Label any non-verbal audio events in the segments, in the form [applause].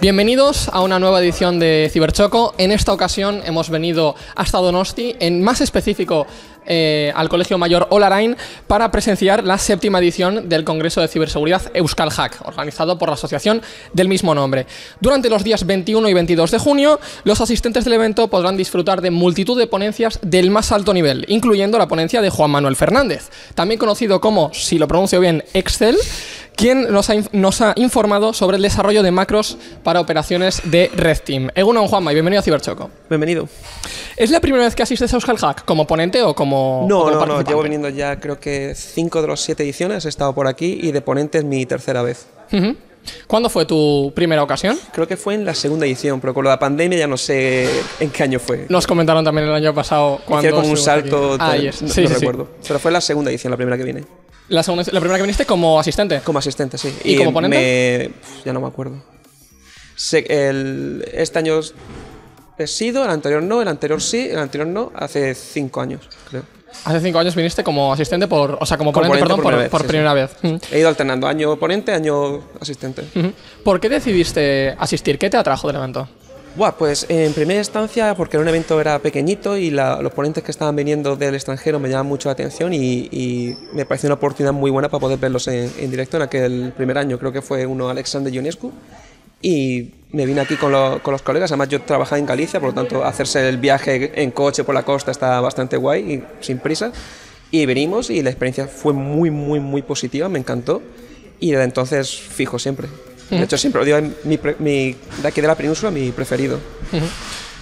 Bienvenidos a una nueva edición de Ciberchoco. En esta ocasión hemos venido hasta Donosti, en más específico eh, al Colegio Mayor Olarain, para presenciar la séptima edición del Congreso de Ciberseguridad Euskal Hack, organizado por la asociación del mismo nombre. Durante los días 21 y 22 de junio, los asistentes del evento podrán disfrutar de multitud de ponencias del más alto nivel, incluyendo la ponencia de Juan Manuel Fernández, también conocido como, si lo pronuncio bien, Excel, Quién nos ha, informado sobre el desarrollo de macros para operaciones de Red Team. Egunon Juanma, y bienvenido a Ciberchoco. Bienvenido. ¿Es la primera vez que asistes a Euskal Hack como ponente o como.? No, no, no, llevo viniendo ya creo que cinco de los siete ediciones, he estado por aquí y de ponente es mi tercera vez. ¿Cuándo fue tu primera ocasión? Creo que fue en la segunda edición, pero con la pandemia ya no sé en qué año fue. Nos comentaron también el año pasado cuando. Hicieron un salto, ah, no, sí, recuerdo. Sí. Pero fue la segunda edición, la primera que viene. La, segunda, la primera que viniste como asistente. Como asistente, sí. ¿Y, como ponente? ya no me acuerdo. el, este año he sido, el anterior no, el anterior sí, el anterior no, hace cinco años, creo. Hace cinco años viniste como asistente por, o sea, como ponente, perdón, por, primera vez. He ido alternando año ponente, año asistente. ¿Por qué decidiste asistir? ¿Qué te atrajo del evento? pues en primera instancia, porque era un evento era pequeñito y los ponentes que estaban viniendo del extranjero me llamaban mucho la atención y, me pareció una oportunidad muy buena para poder verlos en, directo en aquel primer año, creo que fue uno Alexander Ionescu. Y me vine aquí con, con los colegas, además yo trabajaba en Galicia, por lo tanto hacerse el viaje en coche por la costa está bastante guay y sin prisa. Y venimos y la experiencia fue muy, muy, muy positiva, me encantó y desde entonces fijo siempre. De hecho, siempre lo digo, mi, de aquí de la península, mi preferido.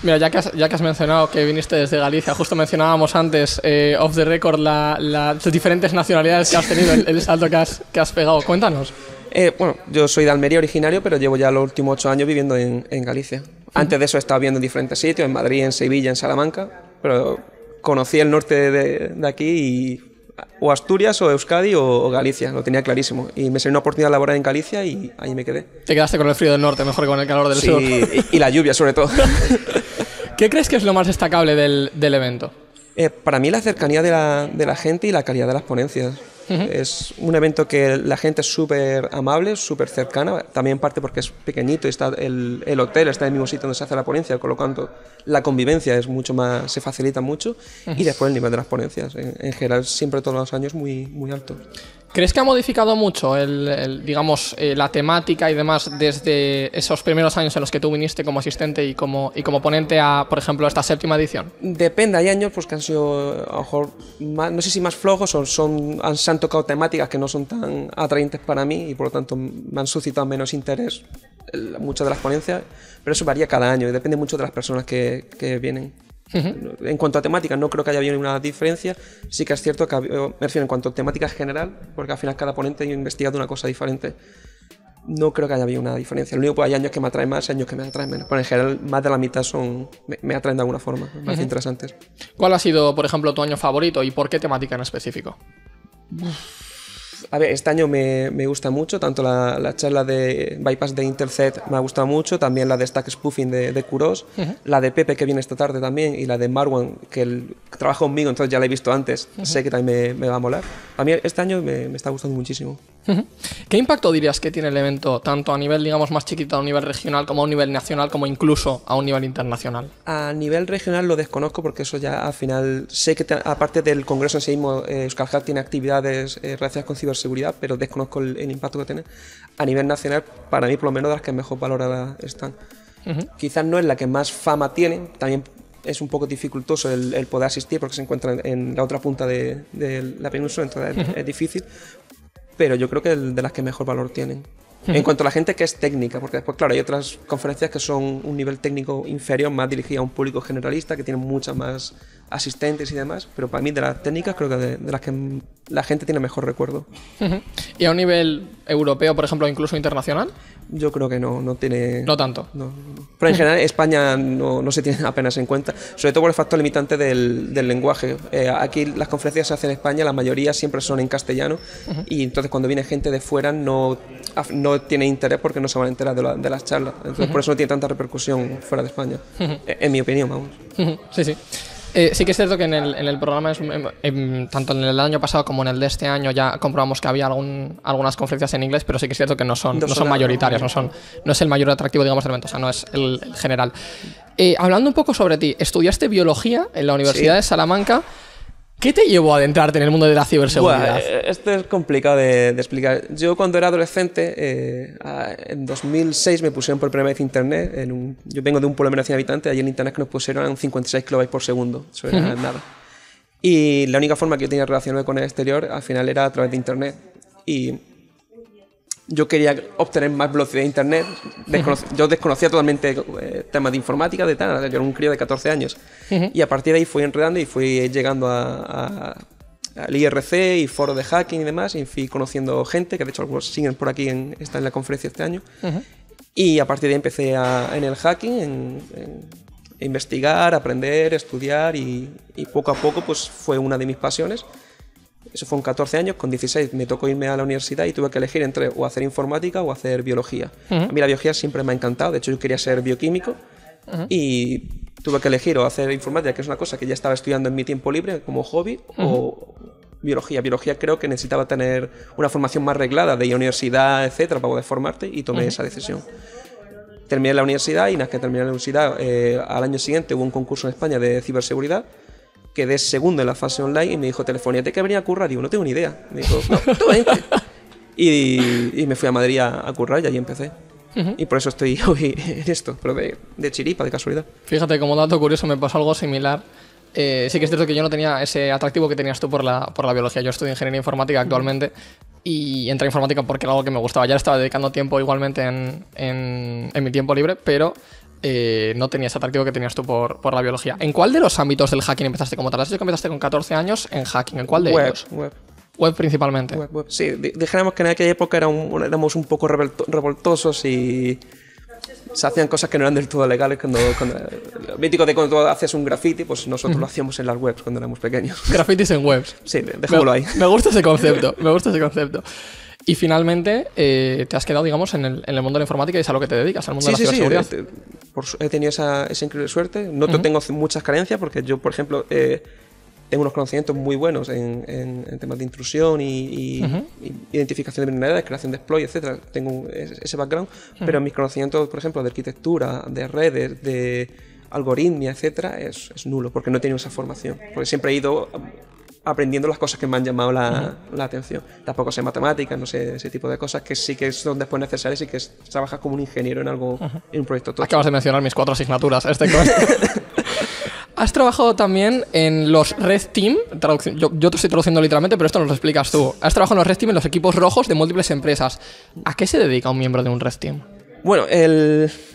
Mira, ya que, has, ya que has mencionado que viniste desde Galicia, justo mencionábamos antes, eh, off the record, las diferentes nacionalidades que has tenido, el, salto que has, que has pegado. Cuéntanos. Eh, bueno, yo soy de Almería originario, pero llevo ya los últimos ocho años viviendo en, en Galicia. Antes de eso he estado viviendo en diferentes sitios, en Madrid, en Sevilla, en Salamanca, pero conocí el norte de, de aquí y o Asturias o Euskadi o, Galicia, lo tenía clarísimo. Y me salió una oportunidad de laborar en Galicia y ahí me quedé. Te quedaste con el frío del norte, mejor que con el calor del sur. Y, y la lluvia sobre todo. [laughs] ¿Qué crees que es lo más destacable del, evento? Eh, para mí la cercanía de la, de la gente y la calidad de las ponencias. Es un evento que la gente es súper amable, súper cercana, también parte porque es pequeñito y está el, el, hotel está en el mismo sitio donde se hace la ponencia, con lo cual la convivencia es mucho más, se facilita mucho y después el nivel de las ponencias. En, general, siempre todos los años muy, muy alto. ¿Crees que ha modificado mucho el, digamos, eh, la temática y demás desde esos primeros años en los que tú viniste como asistente y como, y como ponente a, por ejemplo, esta séptima edición? Depende, hay años pues, que han sido, a lo mejor, no sé si más flojos o son, han, se han tocado temáticas que no son tan atrayentes para mí y por lo tanto me han suscitado menos interés muchas de las ponencias, pero eso varía cada año y depende mucho de las personas que, vienen. En cuanto a temáticas, no creo que haya habido una diferencia. Sí que es cierto que, me refiero en cuanto a temáticas general, porque al final cada ponente ha investigado una cosa diferente. No creo que haya habido una diferencia. Lo único pues, hay años que me atraen más, años que me atraen menos. Pero en general, más de la mitad son me, atraen de alguna forma, más interesantes. ¿Cuál ha sido, por ejemplo, tu año favorito y por qué temática en específico? A ver, este año me, me gusta mucho, tanto la, la, charla de Bypass de Intercept me ha gustado mucho, también la de Stack Spoofing de, de Kuros, la de Pepe que viene esta tarde también y la de Marwan que trabaja conmigo, entonces ya la he visto antes, sé que también me, va a molar. A mí este año me, me está gustando muchísimo. ¿Qué impacto dirías que tiene el evento, tanto a nivel, digamos, más chiquito, a nivel regional, como a nivel nacional, como incluso a un nivel internacional? A nivel regional lo desconozco porque eso ya al final sé que, aparte del Congreso en sí mismo, eh, tiene actividades gracias eh, relacionadas con ciberseguridad, pero desconozco el, impacto que tiene. A nivel nacional, para mí, por lo menos, de las que mejor valoradas están. Quizás no es la que más fama tiene, también es un poco dificultoso el, poder asistir porque se encuentra en, la otra punta de, la península, entonces es, difícil pero yo creo que de las que mejor valor tienen. En cuanto a la gente que es técnica, porque después, claro, hay otras conferencias que son un nivel técnico inferior, más dirigida a un público generalista, que tienen mucha más asistentes y demás, pero para mí de las técnicas creo que de, de las que la gente tiene mejor recuerdo. ¿Y a un nivel europeo, por ejemplo, incluso internacional? Yo creo que no, no tiene... No tanto. Pero en general España no, se tiene apenas en cuenta, sobre todo por el factor limitante del, lenguaje. Eh, aquí las conferencias se hacen en España, la mayoría siempre son en castellano y entonces cuando viene gente de fuera no, no tiene interés porque no se van a enterar de, las charlas. Entonces por eso no tiene tanta repercusión fuera de España, en, en mi opinión, vamos. Sí, sí. Eh, sí que es cierto que en el, programa, tanto en el año pasado como en el de este año, ya comprobamos que había algunas conferencias en inglés, pero sí que es cierto que no son, son mayoritarias, no, son, no es el mayor atractivo, digamos, del sea, no es el, general. Eh, hablando un poco sobre ti, estudiaste biología en la Universidad de Salamanca. ¿Qué te llevó a adentrarte en el mundo de la ciberseguridad? Bueno, eh, esto es complicado de, explicar. Yo cuando era adolescente, eh, en 2006 me pusieron por primera vez Internet. En un, yo vengo de un pueblo menos 100 habitantes, allí en Internet que nos pusieron 56 kilobytes por segundo. Eso era nada. Y la única forma que yo tenía relacionado con el exterior al final era a través de Internet. Y yo quería obtener más velocidad de internet. Yo desconocía totalmente eh, temas de informática, de tal. Yo era un crío de 14 años. Y a partir de ahí fui enredando y fui llegando a, a, al IRC y foros de hacking y demás. Y fui conociendo gente, que de hecho algunos siguen por aquí, en, en la conferencia este año. Y a partir de ahí empecé en el hacking, en, investigar, aprender, estudiar y, y poco a poco pues fue una de mis pasiones. Eso fue en 14 años, con 16 me tocó irme a la universidad y tuve que elegir entre o hacer informática o hacer biología. A mí la biología siempre me ha encantado, de hecho yo quería ser bioquímico y tuve que elegir o hacer informática, que es una cosa que ya estaba estudiando en mi tiempo libre como hobby, o biología. Biología creo que necesitaba tener una formación más reglada de universidad, etcétera, para poder formarte y tomé esa decisión terminé la universidad y vez que terminé la universidad, eh, al año siguiente hubo un concurso en España de ciberseguridad quedé segundo en la fase online y me dijo, te que venía a currar. Digo, no tengo ni idea. Me dijo, no, tú [laughs] vente. y, me fui a Madrid a, currar y allí empecé. Y por eso estoy [laughs] hoy en esto, pero de, chiripa, de casualidad. Fíjate, como dato curioso, me pasó algo similar. Eh, sí que es cierto que yo no tenía ese atractivo que tenías tú por la, por la biología. Yo estudio ingeniería informática actualmente y entré en informática porque era algo que me gustaba. Ya estaba dedicando tiempo igualmente en, en, en mi tiempo libre, pero eh, no tenías atractivo que tenías tú por, la biología. ¿En cuál de los ámbitos del hacking empezaste como tal? Has que empezaste con 14 años en hacking. ¿En cuál de ellos? Web. principalmente. Sí, dijéramos que en aquella época un, éramos un poco revoltosos y se hacían cosas que no eran del todo legales. Cuando, cuando mítico de cuando tú hacías un graffiti, pues nosotros lo hacíamos en las webs cuando éramos pequeños. grafitis en webs. Sí, dejémoslo ahí. Me gusta ese concepto, me gusta ese concepto. Y finalmente eh, te has quedado, digamos, en el, mundo de la informática y es a lo que te dedicas, al mundo de la ciberseguridad. Sí, eh, he, he tenido esa, increíble suerte. No tengo muchas carencias porque yo, por ejemplo, eh, tengo unos conocimientos muy buenos en, temas de intrusión y, y, identificación de vulnerabilidades, creación de exploits, etcétera. Tengo ese background, pero mis conocimientos, por ejemplo, de arquitectura, de redes, de algoritmia, etcétera, es, es nulo porque no he tenido esa formación. Porque siempre he ido aprendiendo las cosas que me han llamado la, atención. Tampoco sé matemáticas, no sé ese tipo de cosas que sí que son después necesarias y que trabajas como un ingeniero en algo, en un proyecto todo. Acabas de mencionar mis cuatro asignaturas, este [laughs] Has trabajado también en los Red Team, yo, te estoy traduciendo literalmente, pero esto nos lo explicas tú. Has trabajado en los Red Team en los equipos rojos de múltiples empresas. ¿A qué se dedica un miembro de un Red Team? Bueno,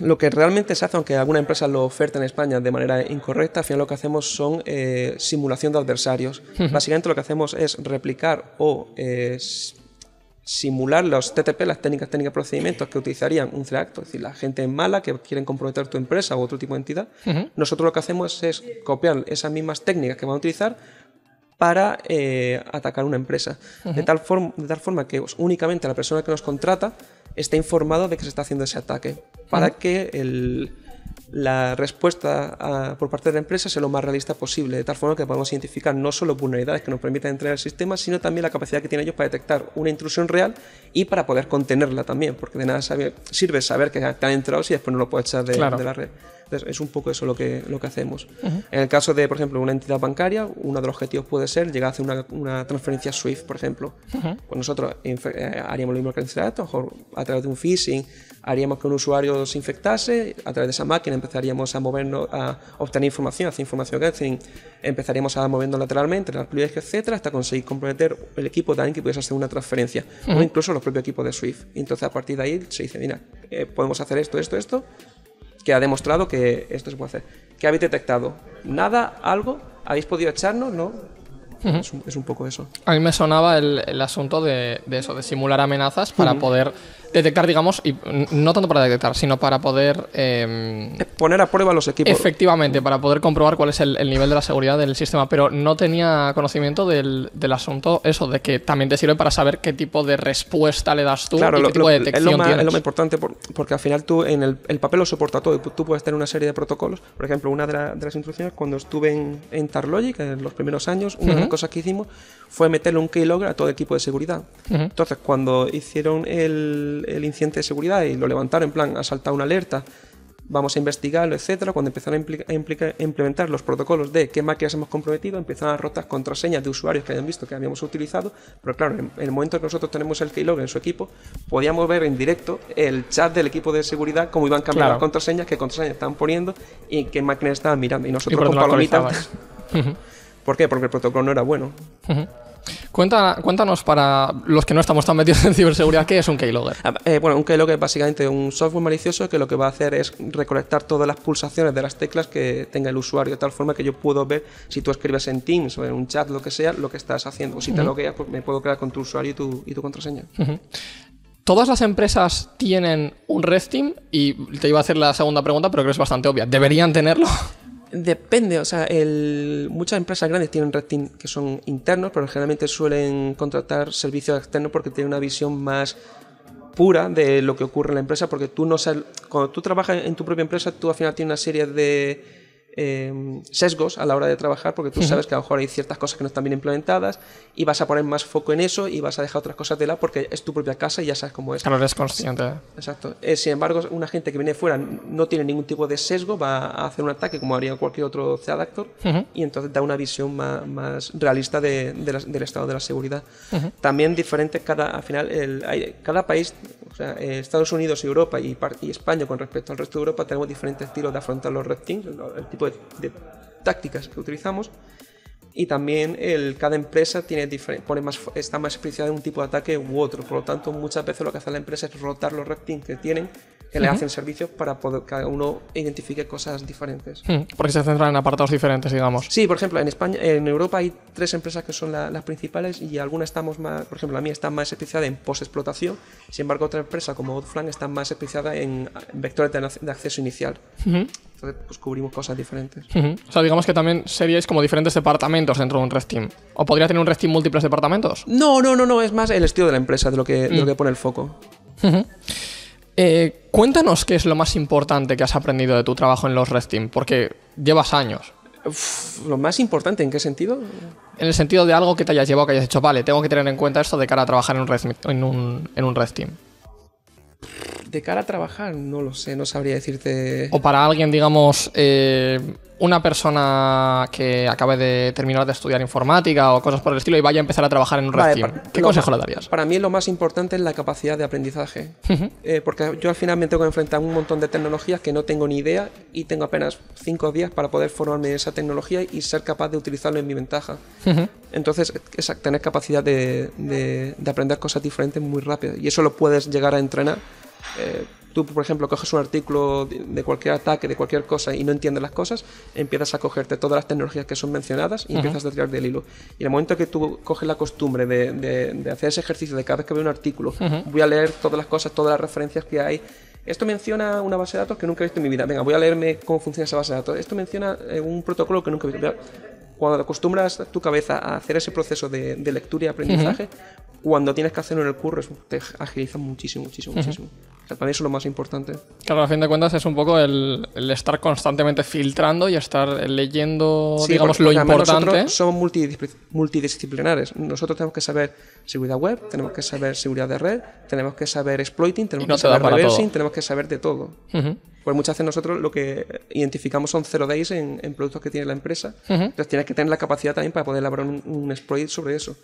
lo que realmente se hace, aunque alguna empresa lo oferta en España de manera incorrecta, al final lo que hacemos son eh, simulación de adversarios. [laughs] Básicamente lo que hacemos es replicar o eh, simular los TTP, las técnicas, técnicas, procedimientos que utilizarían un CREACT, es decir, la gente mala que quieren comprometer tu empresa o otro tipo de entidad. Nosotros lo que hacemos es, copiar esas mismas técnicas que van a utilizar, para eh, atacar una empresa. de, tal forma, de tal forma que pues, únicamente la persona que nos contrata está informado de que se está haciendo ese ataque, para que la respuesta ah, por parte de la empresa sea lo más realista posible, de tal forma que podamos identificar no solo vulnerabilidades que nos permitan entrar al sistema, sino también la capacidad que tienen ellos para detectar una intrusión real y para poder contenerla también, porque de nada sirve saber que han entrado si después no lo puedes echar de la red es un poco eso lo que, lo que hacemos. En el caso de, por ejemplo, una entidad bancaria, uno de los objetivos puede ser llegar a hacer una, una transferencia SWIFT, por ejemplo. Pues nosotros eh, haríamos lo mismo que en datos a través de un phishing, haríamos que un usuario se infectase, a través de esa máquina empezaríamos a movernos, a obtener información, hacer información que empezaríamos a movernos lateralmente, las prioridades, etcétera, hasta conseguir comprometer el equipo de alguien que pudiese hacer una transferencia, o incluso los propios equipos de SWIFT. Entonces, a partir de ahí se dice, mira, eh, podemos hacer esto, esto, esto, que ha demostrado que esto se puede hacer. ¿Qué habéis detectado? ¿Nada? ¿Algo? ¿Habéis podido echarnos? ¿No? es, un, poco eso. A mí me sonaba el, asunto de, eso, de simular amenazas para poder detectar, digamos, y no tanto para detectar, sino para poder... Em, Poner a prueba los equipos. Efectivamente, para poder comprobar cuál es el, nivel de la seguridad del sistema, pero no tenía conocimiento del, asunto eso, de que también te sirve para saber qué tipo de respuesta le das tú y qué tipo de detección es lo más, Es lo más importante, porque al final tú, en el, papel lo soporta todo, y tú puedes tener una serie de protocolos, por ejemplo, una de, las instrucciones, cuando estuve en, Tarlogic, en los primeros años, una de las cosas que hicimos fue meterle un keylogger a todo el equipo de seguridad. Entonces, cuando hicieron el el, incidente de seguridad y lo levantaron en plan, ha saltado una alerta, vamos a investigarlo, etcétera. Cuando empezaron a, implica, implementar los protocolos de qué máquinas hemos comprometido, empezaron a rotar contraseñas de usuarios que hayan visto que habíamos utilizado, pero claro, en, el momento que nosotros tenemos el keylog en su equipo, podíamos ver en directo el chat del equipo de seguridad cómo iban cambiando las contraseñas, qué contraseñas estaban poniendo y qué máquinas estaban mirando. Y nosotros ¿Y por palomitas... [laughs] ¿Por qué? Porque el protocolo no era bueno cuéntanos para los que no estamos tan metidos [laughs] en ciberseguridad, ¿qué es un keylogger? Ah, eh, bueno, un keylogger es básicamente un software malicioso que lo que va a hacer es recolectar todas las pulsaciones de las teclas que tenga el usuario, de tal forma que yo puedo ver si tú escribes en Teams o en un chat, lo que sea, lo que estás haciendo. O si te uh me puedo crear con tu usuario y tu, contraseña. Todas las empresas tienen un Red Team y te iba a hacer la segunda pregunta, pero creo que es bastante obvia. ¿Deberían tenerlo? Depende, o sea, muchas empresas grandes tienen red que son internos, pero generalmente suelen contratar servicios externos porque tienen una visión más pura de lo que ocurre en la empresa, porque tú no sabes, cuando tú trabajas en tu propia empresa, tú al final tienes una serie de Em, sesgos a la hora de trabajar, porque tú sabes que a lo mejor hay ciertas cosas que no están bien implementadas y vas a poner más foco en eso y vas a dejar otras cosas de lado porque es tu propia casa y ya sabes cómo es. Claro, eres consciente. Exacto. Eh, sin embargo, una gente que viene fuera no tiene ningún tipo de sesgo, va a hacer un ataque como haría cualquier otro sea actor y entonces da una visión más, realista del estado de la seguridad. También diferente cada, al final, cada país, eh, Estados Unidos, Europa y, y España con respecto al resto de Europa, tenemos diferentes estilos de afrontar los red teams, el tipo de, tácticas que utilizamos y también el, cada empresa tiene pone más, está más especializada en un tipo de ataque u otro. Por lo tanto, muchas veces lo que hace la empresa es rotar los reptiles que tienen que le hacen servicios para poder que uno identifique cosas diferentes. Hmm, porque se centran en apartados diferentes, digamos. Sí, por ejemplo, en España, en Europa hay tres empresas que son las principales y algunas estamos más, por ejemplo, la mía está más especializada en post-explotación, sin embargo otra empresa como Outflank está más especializada en vectores de, acceso inicial. Entonces, pues cubrimos cosas diferentes. O sea, digamos que también seríais como diferentes departamentos dentro de un Red Team. ¿O podría tener un Red Team múltiples departamentos? No, no, no, no. Es más el estilo de la empresa, de lo que, de lo mm. que pone el foco. Eh, cuéntanos qué es lo más importante que has aprendido de tu trabajo en los Red Team, porque llevas años. ¿Lo más importante en qué sentido? En el sentido de algo que te hayas llevado, que hayas hecho, vale, tengo que tener en cuenta esto de cara a trabajar en un red Team de cara a trabajar, no lo sé, no sabría decirte. O para alguien, digamos, eh, una persona que acabe de terminar de estudiar informática o cosas por el estilo y vaya a empezar a trabajar en un ¿Qué consejo le darías? Para mí lo más importante es la capacidad de aprendizaje. Eh, porque yo al final me tengo que enfrentar a un montón de tecnologías que no tengo ni idea y tengo apenas cinco días para poder formarme en esa tecnología y ser capaz de utilizarlo en mi ventaja. Entonces, tener capacidad de aprender cosas diferentes muy rápido. Y eso lo puedes llegar a entrenar eh, tú, por ejemplo, coges un artículo de cualquier ataque, de cualquier cosa y no entiendes las cosas, empiezas a cogerte todas las tecnologías que son mencionadas y empiezas a tirar del hilo. Y en el momento que tú coges la costumbre de, hacer ese ejercicio de cada vez que veo un artículo, voy a leer todas las cosas, todas las referencias que hay. Esto menciona una base de datos que nunca he visto en mi vida. Venga, voy a leerme cómo funciona esa base de datos. Esto menciona eh, un protocolo que nunca he visto. Cuando acostumbras tu cabeza a hacer ese proceso de, lectura y aprendizaje, cuando tienes que hacerlo en el curso te agiliza muchísimo, muchísimo, muchísimo para mí eso es lo más importante. Claro, a fin de cuentas es un poco el, estar constantemente filtrando y estar leyendo, digamos, lo importante. Nosotros somos multidisciplinares. Nosotros tenemos que saber seguridad web, tenemos que saber seguridad de red, tenemos que saber exploiting, tenemos que saber reversing, tenemos que saber de todo. Pues muchas veces nosotros lo que identificamos son zero days en, productos que tiene la empresa. Entonces tienes que tener la capacidad también para poder elaborar un exploit sobre eso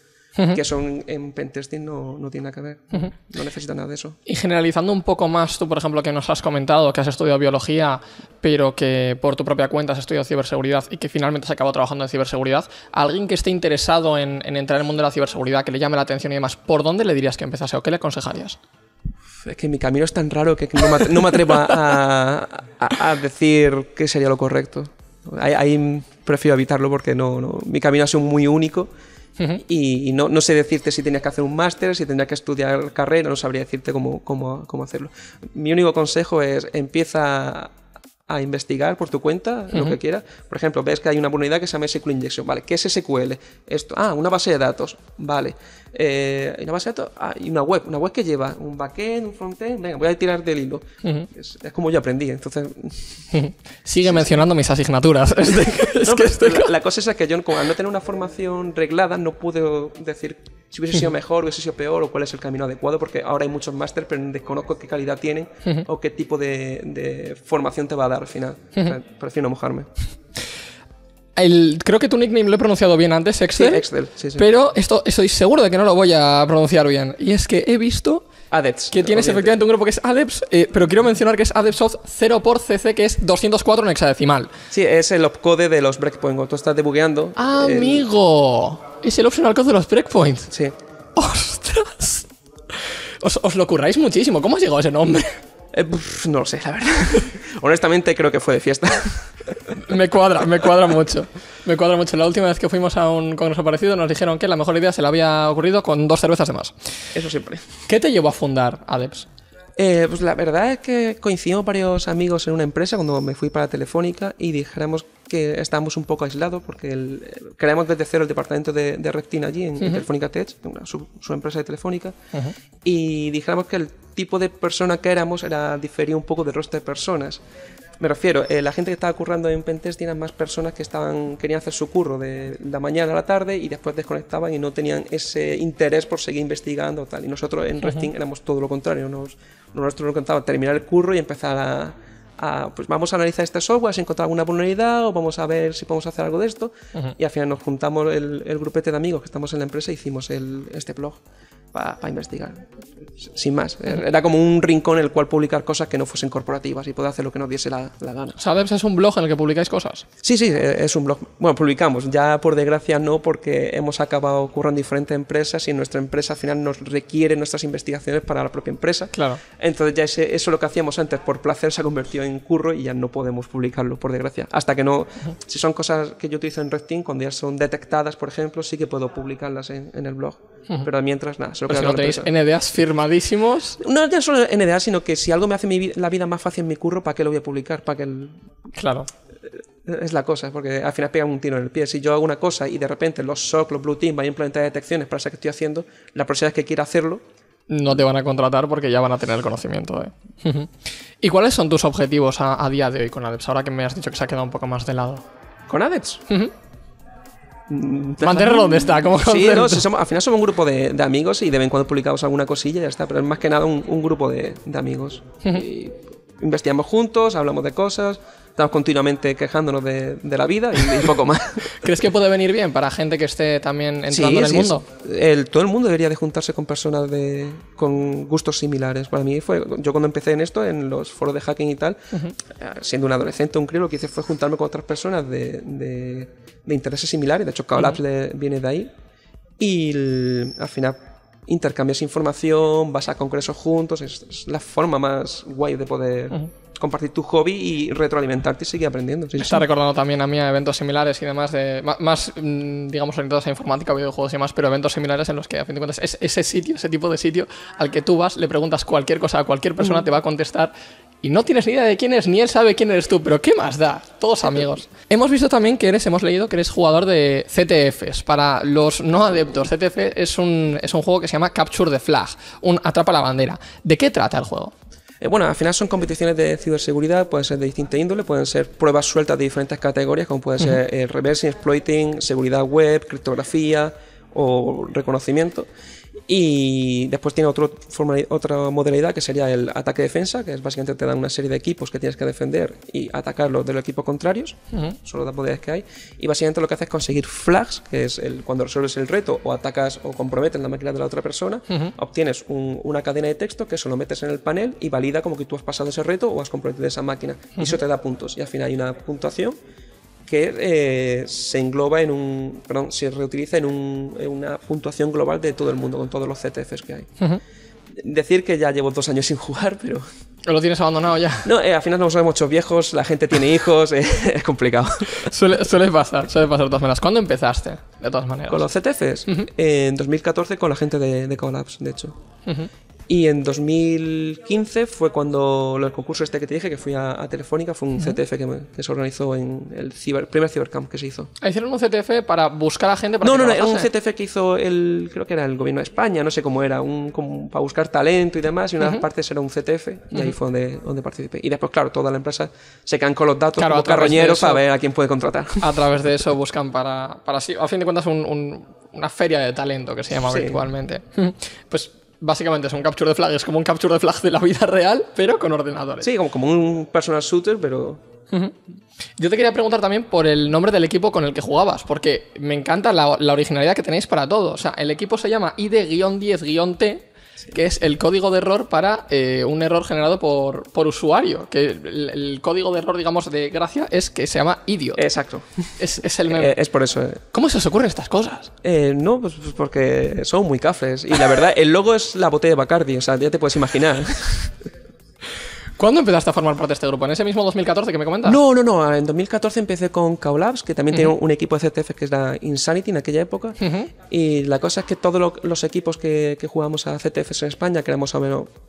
que son en, pentesting no, no, tiene nada que ver. No necesita nada de eso. Y generalizando un poco más, tú, por ejemplo, que nos has comentado que has estudiado biología, pero que por tu propia cuenta has estudiado ciberseguridad y que finalmente has acabado trabajando en ciberseguridad, alguien que esté interesado en, entrar en el mundo de la ciberseguridad, que le llame la atención y demás, ¿por dónde le dirías que empezase o qué le aconsejarías? es que mi camino es tan raro que no me, atrevo a, decir qué sería lo correcto. Ahí, prefiero evitarlo porque no, mi camino ha sido muy único y, no, sé decirte si tienes que hacer un máster, si tendrías que estudiar carrera, no sabría decirte cómo, cómo, cómo hacerlo. Mi único consejo es empieza a investigar por tu cuenta, lo que quieras. Por ejemplo, ves que hay una unidad que se llama SQL Injection. Vale, ¿qué es SQL? Esto, ah, una base de datos. Vale. Eh, una base de datos ah, y una web. Una web que lleva un backend, un frontend. Venga, voy a tirar del hilo. es, como yo aprendí, entonces. [laughs] Sigue mencionando mis asignaturas. [laughs] es que la, cosa es que yo, al no tener una formación reglada, no pude decir si hubiese sido mejor, hubiese sido peor, o cuál es el camino adecuado, porque ahora hay muchos máster, pero desconozco qué calidad tienen o qué tipo de, formación te va a dar al final. Prefiero mojarme. [laughs] El, creo que tu nickname lo he pronunciado bien antes, Excel. Excel, sí, Pero esto estoy seguro de que no lo voy a pronunciar bien. Y es que he visto Adeps. Que tienes efectivamente un grupo que es Adeps, eh, pero quiero mencionar que es of 0 por CC, que es 204 en hexadecimal. Sí, es el opcode de los breakpoints. Cuando tú estás debugueando. Ah, ¡Amigo! Es el opcional code de los breakpoints. Sí. [laughs] ¡Ostras! Os, os lo curráis muchísimo. ¿Cómo has llegado a ese nombre? Eh, no lo sé, la verdad. [laughs] Honestamente creo que fue de fiesta. [laughs] me cuadra, me cuadra mucho. Me cuadra mucho. La última vez que fuimos a un congreso parecido nos dijeron que la mejor idea se le había ocurrido con dos cervezas de más. Eso siempre. ¿Qué te llevó a fundar Adeps? Eh, pues la verdad es que coincidimos varios amigos en una empresa cuando me fui para Telefónica y dijéramos que estábamos un poco aislados porque creamos desde cero el departamento de, de allí en, Telefónica Tech, su, empresa de Telefónica, y dijéramos que el tipo de persona que éramos era, difería un poco de rostro de personas. Me refiero, eh, la gente que estaba currando en Pentest eran más personas que estaban, querían hacer su curro de la mañana a la tarde y después desconectaban y no tenían ese interés por seguir investigando tal. Y nosotros en Resting éramos todo lo contrario, nos, nosotros nos encantaba terminar el curro y empezar a, pues vamos a analizar este software, si encontrar alguna vulnerabilidad o vamos a ver si podemos hacer algo de esto. Y al final nos juntamos el, grupete de amigos que estamos en la empresa y e hicimos este blog para investigar. Sin más. Era como un rincón en el cual publicar cosas que no fuesen corporativas y poder hacer lo que nos diese la, gana. ¿Sabes? ¿Es un blog en el que publicáis cosas? Sí, sí, es un blog. Bueno, publicamos. Ya por desgracia no, porque hemos acabado curro en diferentes empresas y nuestra empresa al final nos requiere nuestras investigaciones para la propia empresa. Claro. Entonces ya ese, eso lo que hacíamos antes por placer se ha convertido en curro y ya no podemos publicarlo, por desgracia. Hasta que no. Si son cosas que yo utilizo en Red Team, cuando ya son detectadas, por ejemplo, sí que puedo publicarlas en, el blog. Pero mientras, nada Solo o no tenéis NDAs firmadísimos. No, no solo NDAs, sino que si algo me hace la vida más fácil en mi curro, ¿para qué lo voy a publicar? ¿Para que Claro. Eh, es la cosa, porque al final pega un tiro en el pie. Si yo hago una cosa y de repente los SOC, los Blue Team van a implementar detecciones para esa que estoy haciendo, la próxima vez que quiera hacerlo, no te van a contratar porque ya van a tener el conocimiento. [laughs] ¿Y cuáles son tus objetivos a, día de hoy con ADEPS? Ahora que me has dicho que se ha quedado un poco más de lado. ¿Con ADEPS? Mm, Mantenerlo donde está, como Sí, no, al final somos un grupo de, amigos y de vez en cuando publicamos alguna cosilla y ya está, pero es más que nada un, grupo de, amigos. investigamos juntos, hablamos de cosas, Estamos continuamente quejándonos de, la vida y, poco más. [laughs] ¿Crees que puede venir bien para gente que esté también entrando en el sí, mundo? El, todo el mundo debería de juntarse con personas de, con gustos similares. Para mí fue, yo cuando empecé en esto, en los foros de hacking y tal, eh, siendo un adolescente, un crío, lo que hice fue juntarme con otras personas de, de, intereses similares. De hecho, Kaolabs viene de ahí. Y al final intercambias información, vas a congresos juntos, es, la forma más guay de poder compartir tu hobby y retroalimentarte y seguir aprendiendo. está recordando también a mí eventos similares y demás, de, más, mm, digamos, orientados a informática, videojuegos y demás, pero eventos similares en los que, a fin de cuentas, es ese sitio, ese tipo de sitio al que tú vas, le preguntas cualquier cosa a cualquier persona, te va a contestar y no tienes ni idea de quién es, ni él sabe quién eres tú, pero ¿qué más da? Todos amigos. Hemos visto también que eres, hemos leído que eres jugador de CTFs. Para los no adeptos, CTF es un, es un juego que se llama Capture the Flag, un atrapa la bandera. ¿De qué trata el juego? Eh, bueno, al final son competiciones de ciberseguridad, pueden ser de distinta índole, pueden ser pruebas sueltas de diferentes categorías, como pueden ser eh, reversing, exploiting, seguridad web, criptografía o reconocimiento. Y después tiene otro, otra modalidad que sería el ataque-defensa, que es básicamente te dan una serie de equipos que tienes que defender y atacar de los equipos contrarios, son solo las modalidades que hay. Y básicamente lo que hace es conseguir flags, que es el, cuando resuelves el reto o atacas o comprometes la máquina de la otra persona, obtienes una cadena de texto que solo lo metes en el panel y valida como que tú has pasado ese reto o has comprometido esa máquina. Y eso te da puntos. Y al final hay una puntuación que eh, se engloba en un. Perdón, se reutiliza en, un, en, una puntuación global de todo el mundo, con todos los CTFs que hay. Decir que ya llevo dos años sin jugar, pero. ¿O lo tienes abandonado ya? No, eh, al final nos muchos muchos viejos, la gente tiene hijos, [laughs] es complicado. Suele, suele, pasar, suele pasar de todas maneras. ¿Cuándo empezaste, de todas maneras? Con los CTFs, en 2014 con la gente de, de Collapse, de hecho. Y en 2015 fue cuando el concurso este que te dije, que fui a, Telefónica, fue un CTF que, se organizó en el primer cibercamp que se hizo. Ah, ¿Hicieron un CTF para buscar a gente? no, no, no, era un CTF que hizo el, creo que era el gobierno de España, no sé cómo era, un, para buscar talento y demás, y una de las partes era un CTF, y ahí fue donde, donde participé. Y después, claro, toda la empresa se quedan con los datos como carroñeros para ver a quién puede contratar. [laughs] A través de eso buscan para, para sí, a fin de cuentas, una feria de talento que se llama sí. Pues básicamente es un capture de flag, es como un capture de flag de la vida real, pero con ordenadores. Sí, como, como un personal shooter, pero... Yo te quería preguntar también por el nombre del equipo con el que jugabas, porque me encanta la, la originalidad que tenéis para todo. O sea, el equipo se llama ID-10-T, que es el código de error para eh, un error generado por, usuario. Que el, código de error, digamos, de gracia es que se llama idiot. Exacto. Es, es el eh, es por eso. Eh. ¿Cómo se os ocurren estas cosas? no, pues, pues, porque son muy cafres. Y la verdad, el logo es la botella de Bacardi, o sea, ya te puedes imaginar. [laughs] ¿Cuándo empezaste a formar parte de este grupo? ¿En ese mismo 2014 que me comentas? No, no, no. En 2014 empecé con Kaolabs, que también tiene un equipo de CTF que es la Insanity en aquella época. Y la cosa es que todos los equipos que, que jugamos a CTFs en España, que éramos,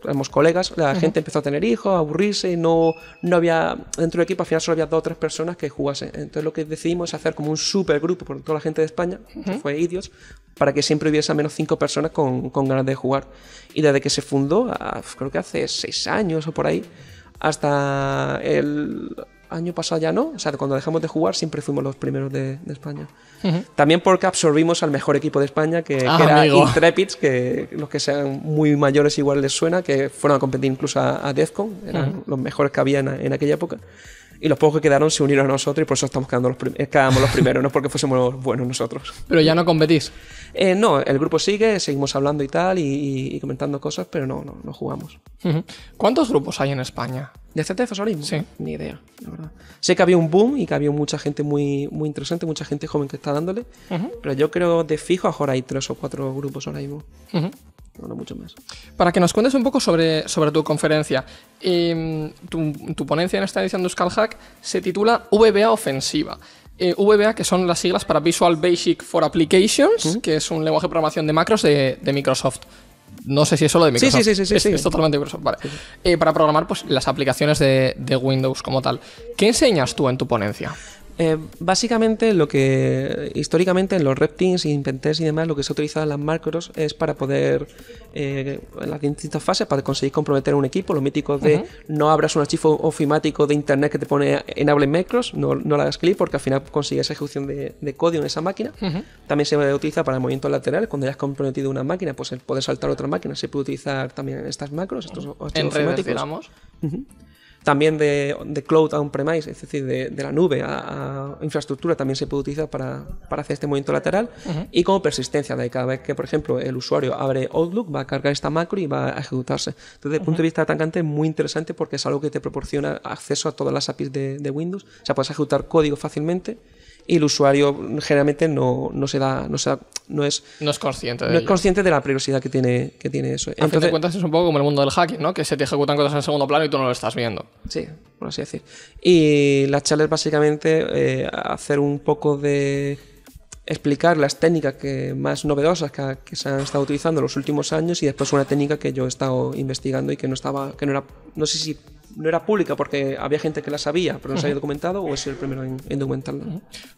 éramos colegas, la gente empezó a tener hijos, a aburrirse, y no, no había. Dentro del equipo al final solo había dos o tres personas que jugasen. Entonces lo que decidimos es hacer como un super grupo por toda la gente de España, que fue Idios, para que siempre hubiese al menos cinco personas con, ganas de jugar. Y desde que se fundó, creo que hace seis años o por ahí, hasta el año pasado ya no, o sea, cuando dejamos de jugar siempre fuimos los primeros de, España. También porque absorbimos al mejor equipo de España, que, ah, que era que los que sean muy mayores igual les suena, que fueron a competir incluso a, a Defcon, eran los mejores que había en aquella época y los pocos que quedaron se unieron a nosotros y por eso estamos quedando los, eh, quedamos los primeros, no porque fuésemos buenos nosotros. [laughs] Pero ya no competís. Eh, no, el grupo sigue, seguimos hablando y tal y, comentando cosas, pero no, no, jugamos. ¿Cuántos grupos hay en España? ¿De CTF ahora Sí. Ni idea, la verdad. Sé que había un boom y que había mucha gente muy, muy interesante, mucha gente joven que está dándole, pero yo creo de fijo, ahora hay tres o cuatro grupos ahora mismo mucho más. Para que nos cuentes un poco sobre, sobre tu conferencia. Eh, tu, ponencia en esta edición de Euskal Hack se titula VBA Ofensiva. Eh, VBA, que son las siglas para Visual Basic for Applications, que es un lenguaje de programación de macros de, Microsoft. No sé si es solo de Microsoft. Sí, sí, sí, sí. Es, sí. es totalmente Microsoft. Eh, para programar pues, las aplicaciones de Windows como tal. ¿Qué enseñas tú en tu ponencia? Eh, básicamente, lo que históricamente en los reptings, y y demás, lo que se utilizado en las macros es para poder, eh, en las distintas fases, para conseguir comprometer un equipo. lo mítico de no abras un archivo ofimático de internet que te pone enable macros, no, no le hagas clic porque al final consigues ejecución de, código en esa máquina. También se utiliza para movimiento lateral, Cuando hayas comprometido una máquina, pues el poder saltar otra máquina se puede utilizar también en estas macros, estos también de, de cloud a on-premise, es decir, de, de la nube a, infraestructura también se puede utilizar para, para hacer este movimiento lateral. Y como persistencia, de cada vez que, por ejemplo, el usuario abre Outlook, va a cargar esta macro y va a ejecutarse. Entonces, desde el punto de vista de atacante, es muy interesante porque es algo que te proporciona acceso a todas las APIs de, de Windows. O sea, puedes ejecutar código fácilmente y el usuario generalmente no, se da, no, es, no es consciente de de la prioridad que tiene, que tiene eso. Entonces, a cuentas es un poco como el mundo del hacking, ¿no? Que se te ejecutan cosas en segundo plano y tú no lo estás viendo. Sí, por así decir. Y la charla es básicamente eh, hacer un poco de explicar las técnicas que más novedosas que, se han estado utilizando en los últimos años y después una técnica que yo he estado investigando y que no estaba que no era no sé si no era pública porque había gente que la sabía, pero no se había documentado, o es el primero en, documentarla.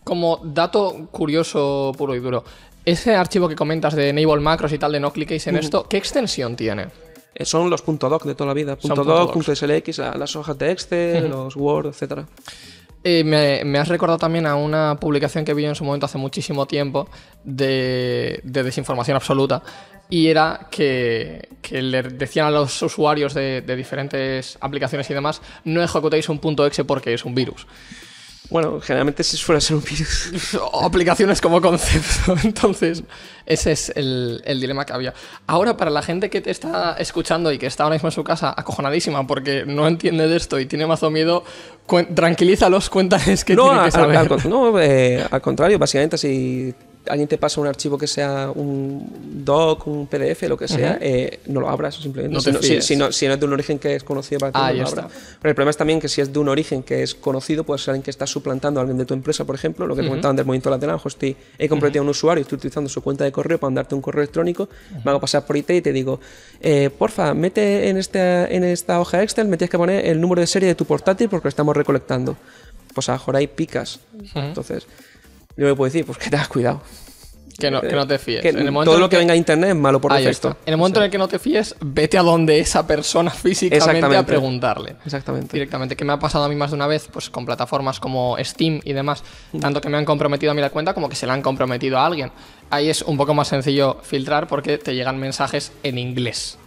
Como dato curioso puro y duro, ese archivo que comentas de enable macros y tal, de no cliquéis en esto, ¿qué extensión tiene? Eh, son los .doc de toda la vida, .doc, las hojas de Excel, los Word, etc. Eh, me, has recordado también a una publicación que vi en su momento hace muchísimo tiempo de, de desinformación absoluta, y era que, le decían a los usuarios de, diferentes aplicaciones y demás, no ejecutéis un punto .exe porque es un virus. Bueno, generalmente si suele ser un virus. [laughs] O aplicaciones como concepto. [laughs] Entonces, ese es el, dilema que había. Ahora, para la gente que te está escuchando y que está ahora mismo en su casa acojonadísima porque no entiende de esto y tiene mazo miedo, tranquilízalos, cuéntales que no, que eh, saber. no, al contrario, básicamente, si alguien te pasa un archivo que sea un doc, un PDF, lo que sea, eh, no lo abras simplemente. si, no, es de un origen que es conocido para ti, ah, lo abras. Pero el problema es también que si es de un origen que es conocido, puede ser alguien que está suplantando a alguien de tu empresa, por ejemplo, lo que uh comentaban del movimiento lateral. Ojo, he comprometido a un usuario, estoy utilizando su cuenta de correo para mandarte un correo electrónico, me hago pasar por IT y te digo, eh, porfa, mete en esta, en esta hoja Excel, me tienes que poner el número de serie de tu portátil porque lo estamos recolectando. Pues ahora ahí picas. Entonces yo le puedo decir, pues que te has cuidado. Que no, te fíes. todo lo que, venga a internet es malo por defecto. En el momento en el que no te fíes, vete a donde esa persona [laughs] físicamente a preguntarle. Exactamente. Directamente. Que me ha pasado a mí más de una vez, pues con plataformas como Steam y demás. Tanto que me han comprometido a mí la cuenta como que se la han comprometido a alguien. Ahí es un poco más sencillo filtrar porque te llegan mensajes en inglés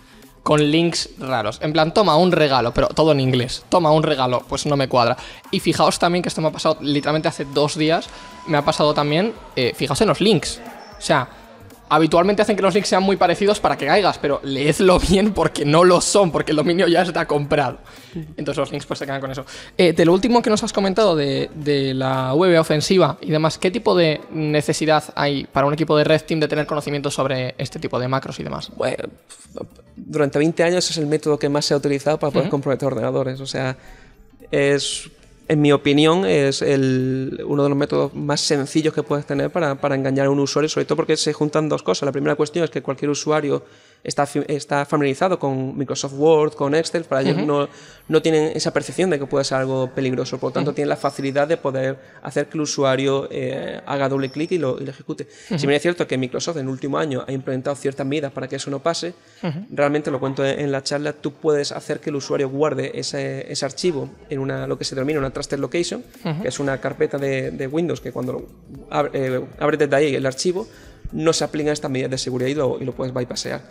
con links raros. En plan, toma un regalo, pero todo en inglés. Toma un regalo, pues no me cuadra. Y fijaos también que esto me ha pasado literalmente hace dos días. Me ha pasado también, eh, fijaos en los links. O sea, habitualmente hacen que los links sean muy parecidos para que caigas, pero leedlo [laughs] bien porque no lo son, porque el dominio ya está comprado. Entonces los links pues se quedan con eso. Eh, de lo último que nos has comentado de, la web ofensiva y demás, ¿qué tipo de necesidad hay para un equipo de Red Team de tener conocimiento sobre este tipo de macros y demás? Bueno, durante 20 años es el método que más se ha utilizado para poder comprometer ordenadores, o sea... Es en mi opinión, es uno de los métodos más sencillos que puedes tener para, para engañar a un usuario, sobre todo porque se juntan dos cosas. La primera cuestión es que cualquier usuario está, está familiarizado con Microsoft Word, con Excel, para ellos no, no tienen esa percepción de que puede ser algo peligroso, por lo tanto tienen la facilidad de poder hacer que el usuario eh, haga doble clic y lo, ejecute. Si bien es cierto que Microsoft en el último año ha implementado ciertas medidas para que eso no pase, realmente lo cuento en, la charla, tú puedes hacer que el usuario guarde ese, ese archivo en una, lo que se denomina una trusted location, que es una carpeta de, Windows que cuando abre, eh, abres desde ahí el archivo, no se aplican estas medidas de seguridad y lo, puedes bypassear.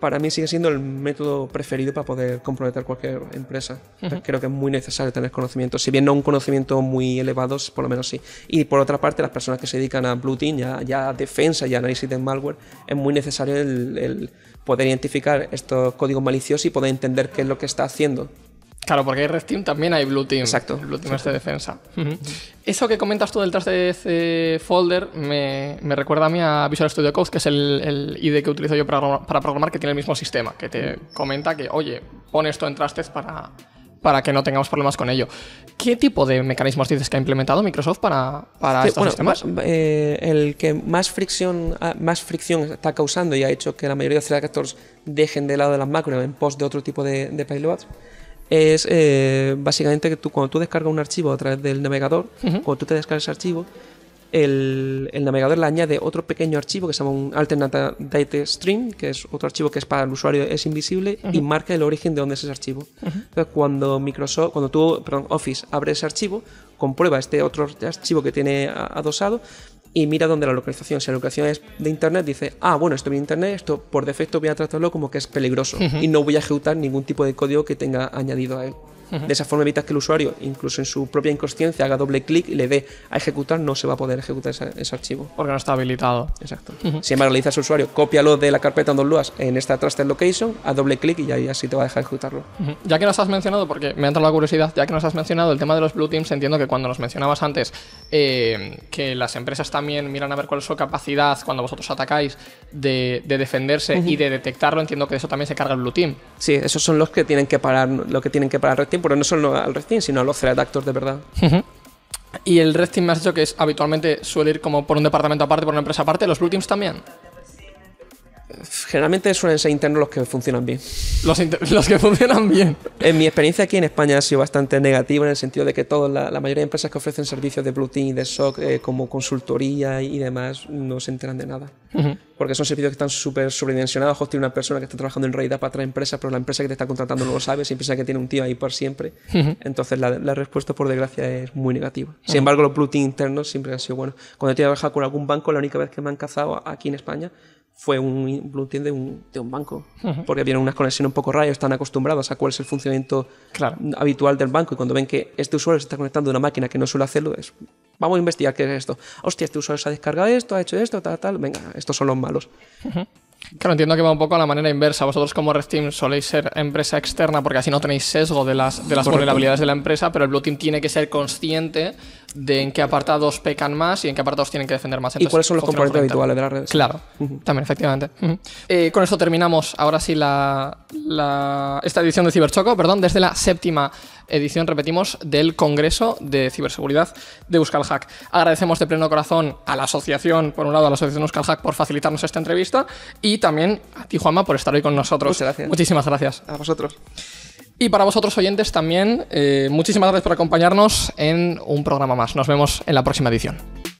para mí sigue siendo el método preferido para poder comprometer cualquier empresa. Creo que es muy necesario tener conocimiento, si bien no un conocimiento muy elevado, por lo menos sí. Y por otra parte, las personas que se dedican a Blue Team, ya, a defensa y análisis de malware, es muy necesario poder identificar estos códigos maliciosos y poder entender qué es lo que está haciendo Claro, porque hay Red Team, también hay Blue Team. Exacto. Blue Team es de defensa. Eso que comentas tú del traste de folder me, me, recuerda a mí a Visual Studio Code, que es el, el IDE que utilizo yo para, programar, que tiene el mismo sistema, que te comenta que, oye, pon esto en trusted para, para que no tengamos problemas con ello. ¿Qué tipo de mecanismos dices que ha implementado Microsoft para, para estos sistemas? Eh, el que más fricción, ah, más fricción está causando y ha hecho que la mayoría de los actores dejen de lado de las máquinas en pos de otro tipo de, de payloads es eh, básicamente que tú, cuando tú descargas un archivo a través del navegador, cuando tú te descargas ese archivo, el, navegador le añade otro pequeño archivo que se llama un alternate data stream, que es otro archivo que es para el usuario es invisible y marca el origen de dónde es ese archivo. Entonces, cuando Microsoft, cuando tú, perdón, Office abre ese archivo, comprueba este otro archivo que tiene adosado y mira dónde la localización. Si la localización es de internet, dice, ah, bueno, esto viene de internet, esto por defecto voy a tratarlo como que es peligroso y no voy a ejecutar ningún tipo de código que tenga añadido a él. De esa forma evitas que el usuario, incluso en su propia inconsciencia, haga doble clic y le dé a ejecutar, no se va a poder ejecutar ese, archivo. Porque no está habilitado. Exacto. Si embargo le dices al usuario, cópialo de la carpeta donde lo has en esta trusted location, a doble clic y ahí así te va a dejar ejecutarlo. Ya que nos has mencionado, porque me ha entrado la curiosidad, ya que nos has mencionado el tema de los Blue Teams, entiendo que cuando nos mencionabas antes eh, que las empresas también miran a ver cuál es su capacidad cuando vosotros atacáis de, defenderse y de detectarlo, entiendo que de eso también se carga el Blue Team. Sí, esos son los que tienen que parar, lo que tienen que parar pero no solo al Team sino a los Actors de verdad. Y el Team me has dicho que es, habitualmente suele ir como por un departamento aparte, por una empresa aparte, los blue teams también. Generalmente suelen ser internos los que funcionan bien. [laughs] Los, que funcionan bien. En mi experiencia aquí en España ha sido bastante negativa en el sentido de que todas la, mayoría de empresas que ofrecen servicios de Blue Team, de SOC, eh, como consultoría y demás, no se enteran de nada. Porque son servicios que están súper sobredimensionados. Ojo, tiene una persona que está trabajando en realidad para otra empresa, pero la empresa que te está contratando no lo sabe, siempre piensa que tiene un tío ahí por siempre. Entonces la, respuesta, por desgracia, es muy negativa. Sin embargo, los Blue Team internos siempre han sido buenos. Cuando he trabajado con algún banco, la única vez que me han cazado aquí en España fue un blue-team de un, banco, porque tienen unas conexiones un poco raras, están acostumbrados a cuál es el funcionamiento habitual del banco y cuando ven que este usuario se está conectando a una máquina que no suele hacerlo, es, vamos a investigar qué es esto. Hostia, este usuario se ha descargado esto, ha hecho esto, tal, tal, venga, estos son los malos. Claro, entiendo que va un poco a la manera inversa. Vosotros como Red Team soléis ser empresa externa porque así no tenéis sesgo de las, de las vulnerabilidades de la empresa, pero el Blue Team tiene que ser consciente de en qué apartados pecan más y en qué apartados tienen que defender más. ¿Y cuáles son los componentes habituales de las redes? Claro, también, efectivamente. Eh, con esto terminamos ahora sí la, esta edición de Ciberchoco, perdón, desde la séptima edición, repetimos, del Congreso de Ciberseguridad de Hack. Agradecemos de pleno corazón a la asociación, por un lado a la asociación Hack por facilitarnos esta entrevista y también a ti, Juanma, por estar hoy con nosotros. Muchas gracias. Muchísimas gracias. A vosotros. Y para vosotros oyentes también, eh, muchísimas gracias por acompañarnos en un programa más. Nos vemos en la próxima edición.